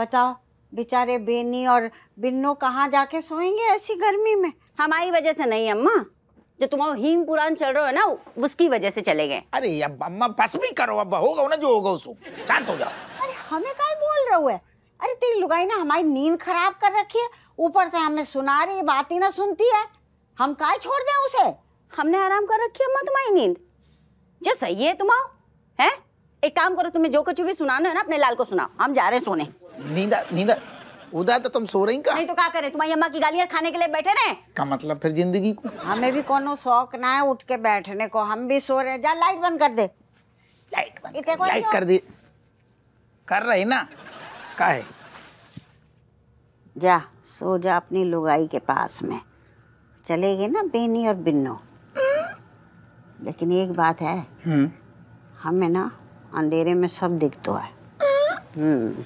बताओ बेचारे बेनी और बिन्नो कहाँ जाके सोएंगे ऐसी गर्मी में हमारी वजह से नहीं अम्मा जो तुम्हारा हिम पुराण चल रहे हो ना उसकी वजह से चले गए अरे अब अम्मा बस भी करो अब होगा ना जो होगा उसको शांत हो जाओ अरे हमें क्या बोल रहे हो अरे तेरी लुगाई ना हमारी नींद खराब कर रखी है ऊपर से हमें सुना रही बात ही ना सुनती है हम काय छोड़ दें उसे हमने आराम कर रखी अम्मा तुम्हारी नींद जो सही है तुम्हारा है एक काम करो तुम्हें जो कुछ भी सुनाना है ना अपने लाल को सुनाओ हम जा रहे हैं सोने नींदा नींदा उदा तो तुम सो रही का नहीं तो क्या करें तुम्हारी अम्मा की गालियां खाने के लिए बैठे रहे का मतलब फिर जिंदगी को हमें भी कोनो शौक ना है उठ के बैठने को हम भी सो रहे हैं जा लाइट बंद कर दे लाइट बंद लाइट कर दे कर रही ना का है जा सो जा अपनी लुगाई के पास में चले गए ना बेनी और बिन्नो हम्म। लेकिन एक बात है हम्म। हमें ना अंधेरे में सब दिखता है हम्म।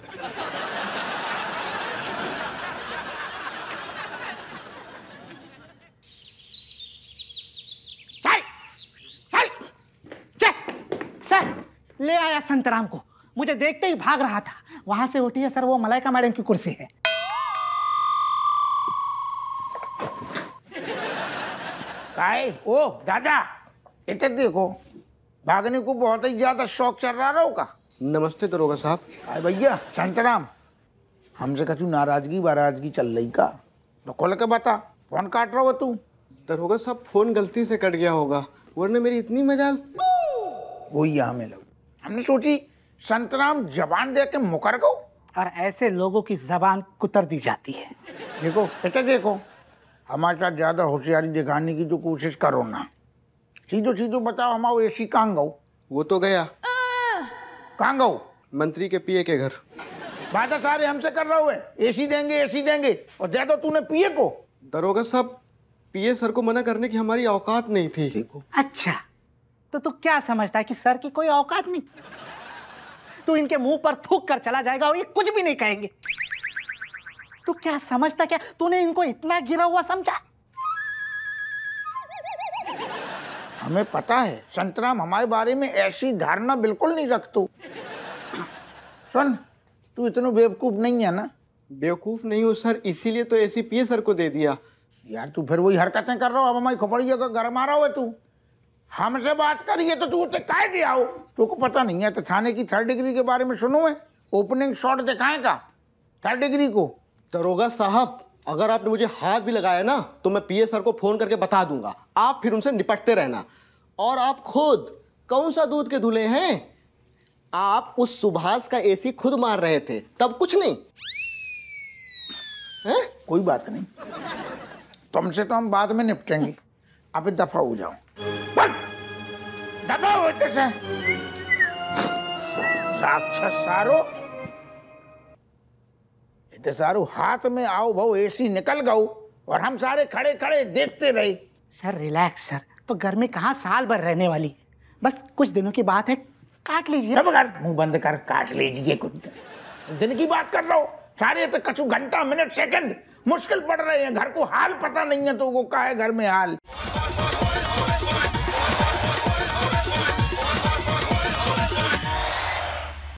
चल, चल, चल, सर ले आया संतराम को मुझे देखते ही भाग रहा था वहां से उठी है सर वो मलाइका मैडम की कुर्सी है काई, ओ दादा इतने देखो भागने को बहुत ही ज्यादा शौक चल रहा होगा नमस्ते दरोगा तो साहब आए भैया शांतराम हमसे कचू नाराजगी बाराजगी चल रही का तो खोल के बता फोन काट रहा हो तू दरोगा तो साहब फोन गलती से कट गया होगा वरना मेरी इतनी मजाल वो यहाँ हमें हमने सोची संतराम जबान दे के मुकर गो और ऐसे लोगों की जबान कुतर दी जाती है देखो बेटा देखो हमारे साथ ज़्यादा होशियारी दिखाने की तो कोशिश करो ना सीधो सीधो बताओ हमारो एसी कहाँ गो वो तो गया कहाँ गो मंत्री के पीए के घर वादा सारे हमसे कर रहे हुए एसी देंगे एसी देंगे और दे दो तूने पीए को दरोगा साहब पीए सर को मना करने की हमारी औकात नहीं थी देखो अच्छा तो तू क्या समझता है कि सर की कोई औकात नहीं तू इनके मुंह पर थूक कर चला जाएगा और ये कुछ भी नहीं कहेंगे तू क्या समझता क्या तूने इनको इतना गिरा हुआ समझा हमें पता है संतराम हमारे बारे में ऐसी धारणा बिल्कुल नहीं रखतो सुन तू इतना बेवकूफ नहीं है ना बेवकूफ नहीं हो सर इसीलिए तो ऐसी पी सर को दे दिया यार तू फिर वही हरकतें कर रहा हो अब हमारी खबरिया का आ रहा हो तू हमसे बात करिए तो तू उसे कह दिया हो तुमको पता नहीं है तो थाने की थर्ड डिग्री के बारे में सुनो है ओपनिंग शॉट दिखाएगा थर्ड डिग्री को दरोगा साहब अगर आपने मुझे हाथ भी लगाया ना तो मैं पी सर को फ़ोन करके बता दूंगा आप फिर उनसे निपटते रहना और आप खुद कौन सा दूध के धुले हैं आप उस सुभाष का एसी खुद मार रहे थे तब कुछ नहीं है? कोई बात नहीं तुमसे तो हम बाद में निपटेंगे आप दफा हो जाओ दफा हो राक्षस सारो तो सारू हाथ में आओ भाव एसी निकल गऊ और हम सारे खड़े खड़े देखते रहे सर रिलैक्स सर तो घर में कहाँ साल भर रहने वाली है बस कुछ दिनों की बात है काट लीजिए मुंह बंद कर काट लीजिए कुछ दिन।, दिन की बात कर रहा हूँ सारे तो कछु घंटा मिनट सेकंड मुश्किल पड़ रहे हैं घर को हाल पता नहीं है तो वो का है घर में हाल